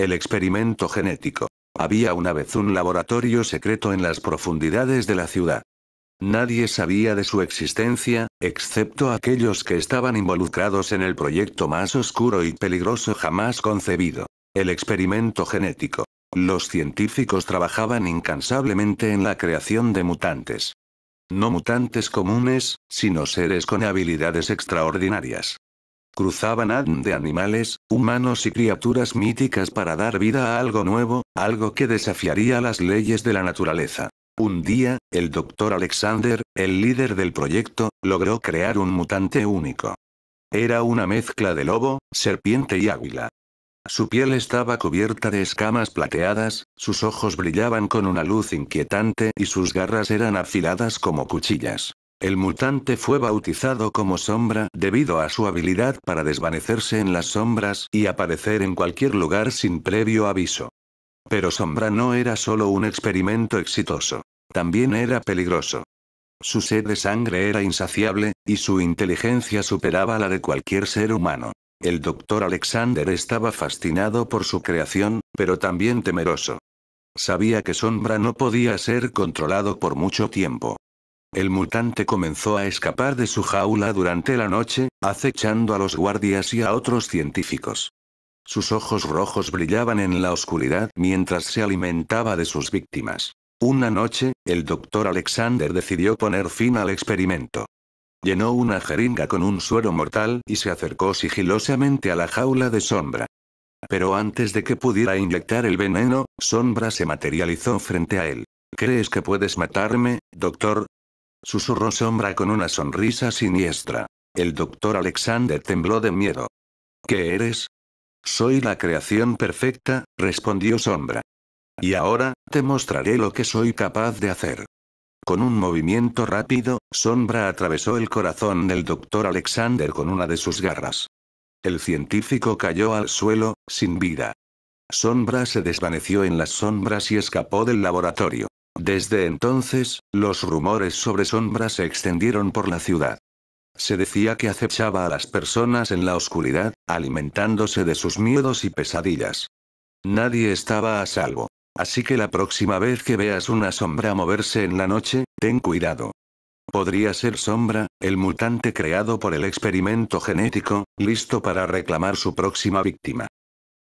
El experimento genético. Había una vez un laboratorio secreto en las profundidades de la ciudad. Nadie sabía de su existencia, excepto aquellos que estaban involucrados en el proyecto más oscuro y peligroso jamás concebido, el experimento genético. Los científicos trabajaban incansablemente en la creación de mutantes. No mutantes comunes, sino seres con habilidades extraordinarias. Cruzaban Adn de animales, humanos y criaturas míticas para dar vida a algo nuevo, algo que desafiaría las leyes de la naturaleza. Un día, el doctor Alexander, el líder del proyecto, logró crear un mutante único. Era una mezcla de lobo, serpiente y águila. Su piel estaba cubierta de escamas plateadas, sus ojos brillaban con una luz inquietante y sus garras eran afiladas como cuchillas. El mutante fue bautizado como sombra debido a su habilidad para desvanecerse en las sombras y aparecer en cualquier lugar sin previo aviso. Pero sombra no era solo un experimento exitoso. También era peligroso. Su sed de sangre era insaciable, y su inteligencia superaba la de cualquier ser humano. El doctor Alexander estaba fascinado por su creación, pero también temeroso. Sabía que Sombra no podía ser controlado por mucho tiempo. El mutante comenzó a escapar de su jaula durante la noche, acechando a los guardias y a otros científicos. Sus ojos rojos brillaban en la oscuridad mientras se alimentaba de sus víctimas. Una noche, el doctor Alexander decidió poner fin al experimento. Llenó una jeringa con un suero mortal y se acercó sigilosamente a la jaula de sombra. Pero antes de que pudiera inyectar el veneno, Sombra se materializó frente a él. ¿Crees que puedes matarme, doctor? Susurró Sombra con una sonrisa siniestra. El doctor Alexander tembló de miedo. ¿Qué eres? Soy la creación perfecta, respondió Sombra. Y ahora, te mostraré lo que soy capaz de hacer. Con un movimiento rápido, Sombra atravesó el corazón del doctor Alexander con una de sus garras. El científico cayó al suelo, sin vida. Sombra se desvaneció en las sombras y escapó del laboratorio. Desde entonces, los rumores sobre Sombra se extendieron por la ciudad. Se decía que acechaba a las personas en la oscuridad, alimentándose de sus miedos y pesadillas. Nadie estaba a salvo. Así que la próxima vez que veas una sombra moverse en la noche, ten cuidado. Podría ser Sombra, el mutante creado por el experimento genético, listo para reclamar su próxima víctima.